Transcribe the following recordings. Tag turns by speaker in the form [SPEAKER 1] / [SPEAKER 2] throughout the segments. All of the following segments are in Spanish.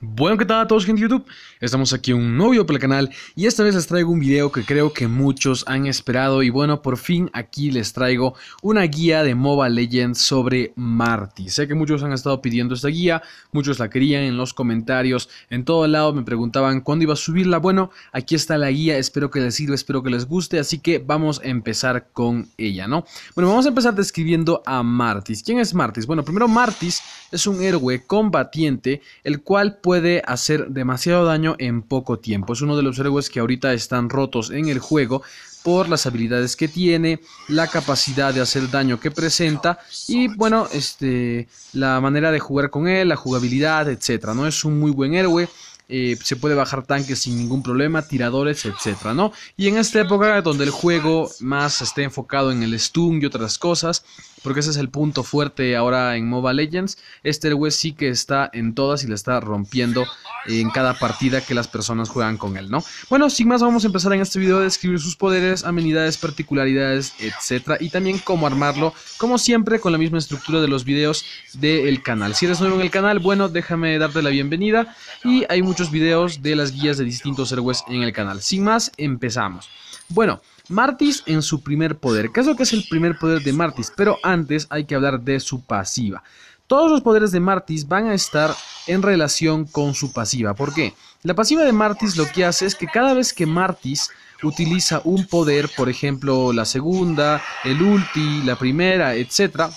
[SPEAKER 1] Bueno, ¿qué tal a todos gente de YouTube? Estamos aquí en un nuevo video para el canal y esta vez les traigo un video que creo que muchos han esperado y bueno, por fin aquí les traigo una guía de MOBA Legends sobre Marty. Sé que muchos han estado pidiendo esta guía, muchos la querían en los comentarios, en todo lado me preguntaban cuándo iba a subirla. Bueno, aquí está la guía, espero que les sirva, espero que les guste, así que vamos a empezar con ella, ¿no? Bueno, vamos a empezar describiendo a Martis. ¿Quién es Martis? Bueno, primero Martis es un héroe combatiente, el cual puede hacer demasiado daño en poco tiempo. Es uno de los héroes que ahorita están rotos en el juego por las habilidades que tiene, la capacidad de hacer daño que presenta y bueno, este, la manera de jugar con él, la jugabilidad, etcétera. No es un muy buen héroe. Eh, se puede bajar tanques sin ningún problema, tiradores, etcétera, ¿no? Y en esta época donde el juego más está enfocado en el stun y otras cosas, porque ese es el punto fuerte ahora en Mobile Legends. Este héroe sí que está en todas y le está rompiendo en cada partida que las personas juegan con él, ¿no? Bueno, sin más vamos a empezar en este video a describir sus poderes, amenidades, particularidades, etcétera, y también cómo armarlo, como siempre con la misma estructura de los videos del canal. Si eres nuevo en el canal, bueno, déjame darte la bienvenida y hay muchos videos de las guías de distintos héroes en el canal. Sin más, empezamos. Bueno, Martis en su primer poder. ¿Qué es lo que es el primer poder de Martis? Pero antes hay que hablar de su pasiva. Todos los poderes de Martis van a estar en relación con su pasiva. ¿Por qué? La pasiva de Martis lo que hace es que cada vez que Martis utiliza un poder, por ejemplo la segunda, el ulti, la primera, etc.,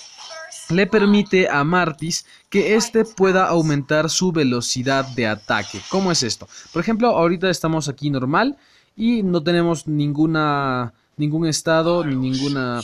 [SPEAKER 1] le permite a Martis que éste pueda aumentar su velocidad de ataque. ¿Cómo es esto? Por ejemplo, ahorita estamos aquí normal y no tenemos ninguna ningún estado ni ninguna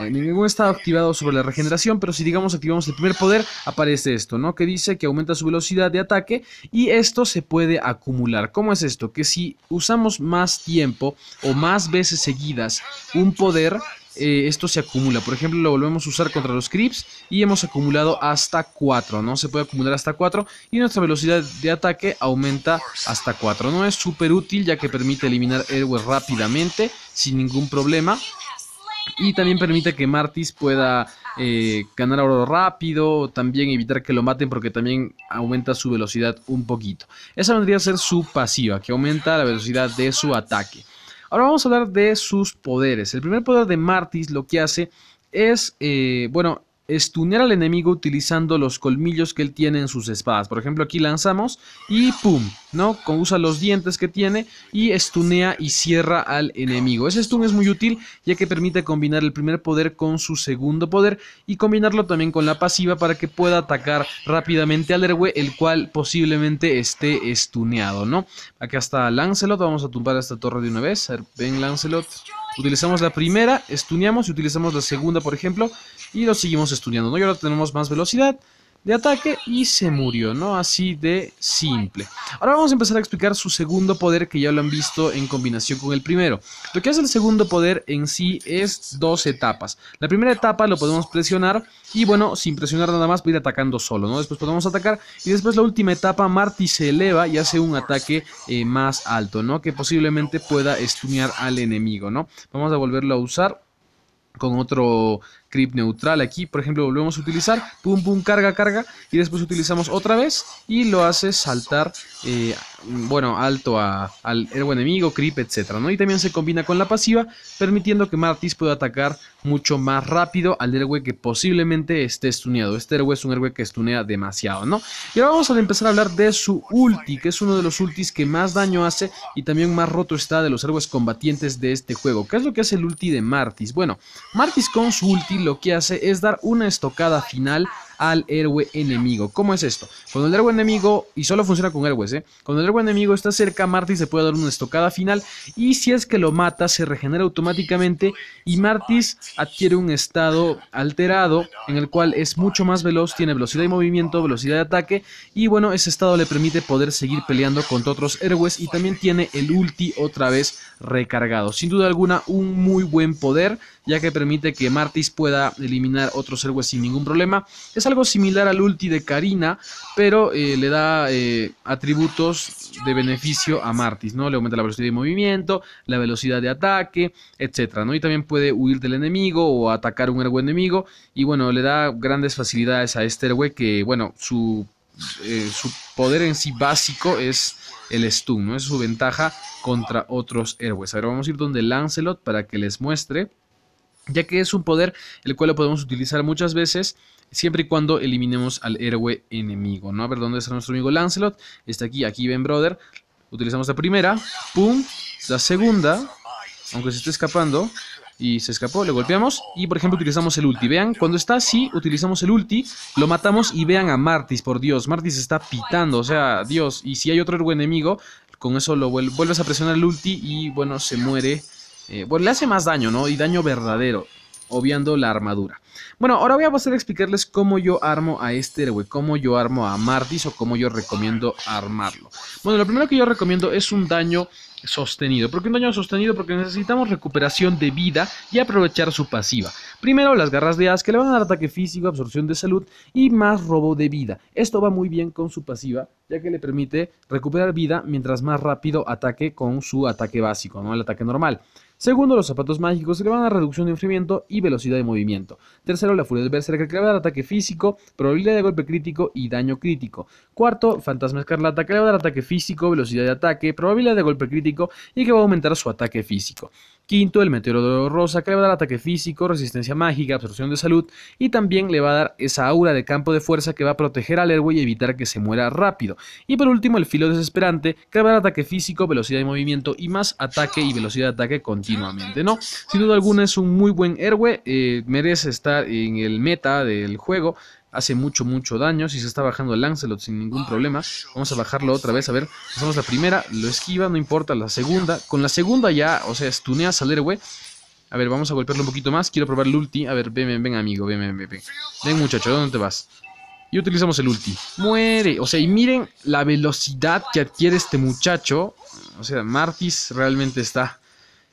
[SPEAKER 1] eh, ningún estado activado sobre la regeneración, pero si digamos activamos el primer poder, aparece esto, ¿no? Que dice que aumenta su velocidad de ataque y esto se puede acumular. ¿Cómo es esto? Que si usamos más tiempo o más veces seguidas un poder, eh, esto se acumula. Por ejemplo, lo volvemos a usar contra los creeps y hemos acumulado hasta 4, ¿no? Se puede acumular hasta 4 y nuestra velocidad de ataque aumenta hasta 4, ¿no? Es súper útil ya que permite eliminar héroes rápidamente sin ningún problema. Y también permite que Martis pueda eh, ganar oro rápido, también evitar que lo maten porque también aumenta su velocidad un poquito. Esa vendría a ser su pasiva, que aumenta la velocidad de su ataque. Ahora vamos a hablar de sus poderes. El primer poder de Martis lo que hace es, eh, bueno, estunear al enemigo utilizando los colmillos que él tiene en sus espadas. Por ejemplo, aquí lanzamos y ¡pum! ¿no? Con, usa los dientes que tiene y estunea y cierra al enemigo. Ese stun es muy útil ya que permite combinar el primer poder con su segundo poder y combinarlo también con la pasiva para que pueda atacar rápidamente al héroe, el cual posiblemente esté estuneado ¿no? Acá está Lancelot, vamos a tumbar esta torre de una vez. A ven Lancelot. Utilizamos la primera, estuneamos y utilizamos la segunda, por ejemplo, y lo seguimos estuneando ¿no? Y ahora tenemos más velocidad de ataque y se murió, ¿no? Así de simple. Ahora vamos a empezar a explicar su segundo poder que ya lo han visto en combinación con el primero. Lo que hace el segundo poder en sí es dos etapas. La primera etapa lo podemos presionar y bueno, sin presionar nada más, a ir atacando solo, ¿no? Después podemos atacar y después la última etapa, Marty se eleva y hace un ataque eh, más alto, ¿no? Que posiblemente pueda estunear al enemigo, ¿no? Vamos a volverlo a usar con otro crip neutral aquí, por ejemplo, volvemos a utilizar, pum, pum, carga, carga, y después utilizamos otra vez y lo hace saltar, eh, bueno, alto al héroe enemigo, creep, etcétera, ¿no? Y también se combina con la pasiva, permitiendo que Martis pueda atacar mucho más rápido al héroe que posiblemente esté stuneado. Este héroe es un héroe que stunea demasiado, ¿no? Y ahora vamos a empezar a hablar de su ulti, que es uno de los ultis que más daño hace y también más roto está de los héroes combatientes de este juego. ¿Qué es lo que hace el ulti de Martis? Bueno, Martis con su ulti lo que hace es dar una estocada final al héroe enemigo. ¿Cómo es esto? Cuando el héroe enemigo, y solo funciona con héroes, ¿eh? cuando el héroe enemigo está cerca, Martis se puede dar una estocada final y si es que lo mata, se regenera automáticamente y Martis adquiere un estado alterado en el cual es mucho más veloz, tiene velocidad de movimiento, velocidad de ataque y bueno, ese estado le permite poder seguir peleando contra otros héroes y también tiene el ulti otra vez recargado. Sin duda alguna, un muy buen poder ya que permite que Martis pueda eliminar otros héroes sin ningún problema es algo similar al ulti de Karina, pero eh, le da eh, atributos de beneficio a Martis, ¿no? Le aumenta la velocidad de movimiento, la velocidad de ataque, etcétera, ¿no? Y también puede huir del enemigo o atacar un héroe enemigo. Y bueno, le da grandes facilidades a este héroe que, bueno, su, eh, su poder en sí básico es el stun, ¿no? Es su ventaja contra otros héroes. Ahora vamos a ir donde Lancelot para que les muestre, ya que es un poder el cual lo podemos utilizar muchas veces siempre y cuando eliminemos al héroe enemigo, ¿no? A ver, ¿dónde está nuestro amigo Lancelot? Está aquí, aquí ven, brother. Utilizamos la primera, pum, la segunda, aunque se esté escapando, y se escapó, le golpeamos y por ejemplo utilizamos el ulti, vean, cuando está así utilizamos el ulti, lo matamos y vean a Martis, por Dios, Martis está pitando, o sea, Dios, y si hay otro héroe enemigo, con eso lo vuelves a presionar el ulti y bueno, se muere, eh, bueno, le hace más daño, ¿no? Y daño verdadero obviando la armadura. Bueno, ahora voy a pasar explicarles cómo yo armo a este héroe, cómo yo armo a Mardis o cómo yo recomiendo armarlo. Bueno, lo primero que yo recomiendo es un daño sostenido. ¿Por qué un daño sostenido? Porque necesitamos recuperación de vida y aprovechar su pasiva. Primero, las garras de as que le van a dar ataque físico, absorción de salud y más robo de vida. Esto va muy bien con su pasiva, ya que le permite recuperar vida mientras más rápido ataque con su ataque básico, no el ataque normal. Segundo, los zapatos mágicos que van a reducción de enfriamiento y velocidad de movimiento. Tercero, la furia del Berserker que le va a dar ataque físico, probabilidad de golpe crítico y daño crítico. Cuarto, Fantasma Escarlata que le va a dar ataque físico, velocidad de ataque, probabilidad de golpe crítico y que va a aumentar su ataque físico. Quinto, el meteoro rosa, que le va a dar ataque físico, resistencia mágica, absorción de salud y también le va a dar esa aura de campo de fuerza que va a proteger al héroe y evitar que se muera rápido. Y por último, el filo desesperante, que le va a dar ataque físico, velocidad de movimiento y más ataque y velocidad de ataque continuamente, ¿no? Sin duda alguna es un muy buen héroe, eh, merece estar en el meta del juego, hace mucho, mucho daño. Si se está bajando el Lancelot sin ningún problema, vamos a bajarlo otra vez. A ver, pasamos la primera, lo esquiva, no importa. La segunda, con la segunda ya, o sea, estuneas al héroe. A ver, vamos a golpearlo un poquito más. Quiero probar el ulti. A ver, ven, ven, ven, amigo, ven, ven, ven. Ven, ven muchacho, ¿dónde te vas? Y utilizamos el ulti. Muere. O sea, y miren la velocidad que adquiere este muchacho. O sea, Martis realmente está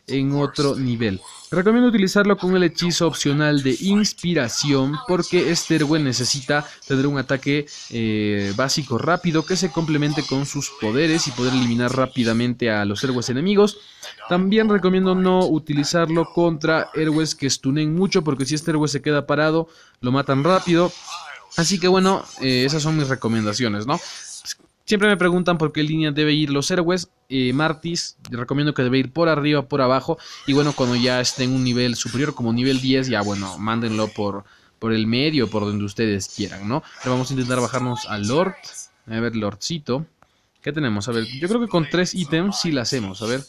[SPEAKER 1] en otro nivel. Recomiendo utilizarlo con el hechizo opcional de inspiración porque este héroe necesita tener un ataque eh, básico rápido que se complemente con sus poderes y poder eliminar rápidamente a los héroes enemigos. También recomiendo no utilizarlo contra héroes que estunen mucho porque si este héroe se queda parado lo matan rápido. Así que bueno, eh, esas son mis recomendaciones, ¿no? Siempre me preguntan por qué línea debe ir los héroes. Eh, Martis, les recomiendo que debe ir por arriba, por abajo. Y bueno, cuando ya esté en un nivel superior, como nivel 10, ya bueno, mándenlo por, por el medio, por donde ustedes quieran, ¿no? Pero vamos a intentar bajarnos al Lord. A ver, Lordcito. ¿Qué tenemos? A ver, yo creo que con tres ítems sí la hacemos. A ver,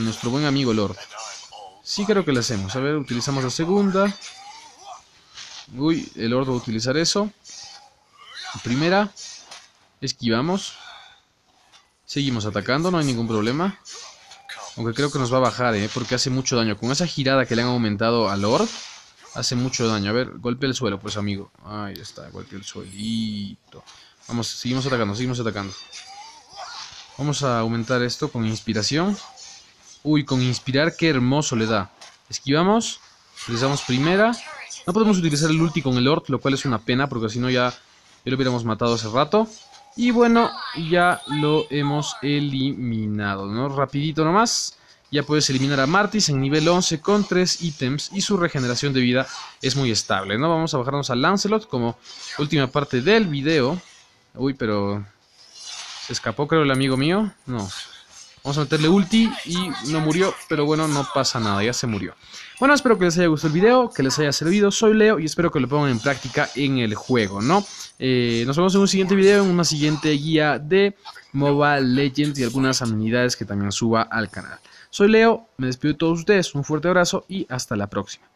[SPEAKER 1] nuestro buen amigo Lord. Sí creo que la hacemos. A ver, utilizamos la segunda. Uy, el Lord va a utilizar eso. Primera. Esquivamos. Seguimos atacando, no hay ningún problema. Aunque creo que nos va a bajar, ¿eh? Porque hace mucho daño. Con esa girada que le han aumentado al Lord, hace mucho daño. A ver, golpe el suelo, pues amigo. Ahí está, golpe el suelito. Vamos, seguimos atacando, seguimos atacando. Vamos a aumentar esto con inspiración. Uy, con inspirar, qué hermoso le da. Esquivamos, utilizamos primera. No podemos utilizar el ulti con el Lord, lo cual es una pena, porque si no ya lo hubiéramos matado hace rato. Y bueno, ya lo hemos eliminado, ¿no? Rapidito nomás. Ya puedes eliminar a Martis en nivel 11 con 3 ítems y su regeneración de vida es muy estable, ¿no? Vamos a bajarnos a Lancelot como última parte del video. Uy, pero... ¿Se escapó creo el amigo mío? No, Vamos a meterle ulti y no murió, pero bueno, no pasa nada, ya se murió. Bueno, espero que les haya gustado el video, que les haya servido. Soy Leo y espero que lo pongan en práctica en el juego, ¿no? Eh, nos vemos en un siguiente video, en una siguiente guía de Mobile Legends y algunas amenidades que también suba al canal. Soy Leo, me despido de todos ustedes, un fuerte abrazo y hasta la próxima.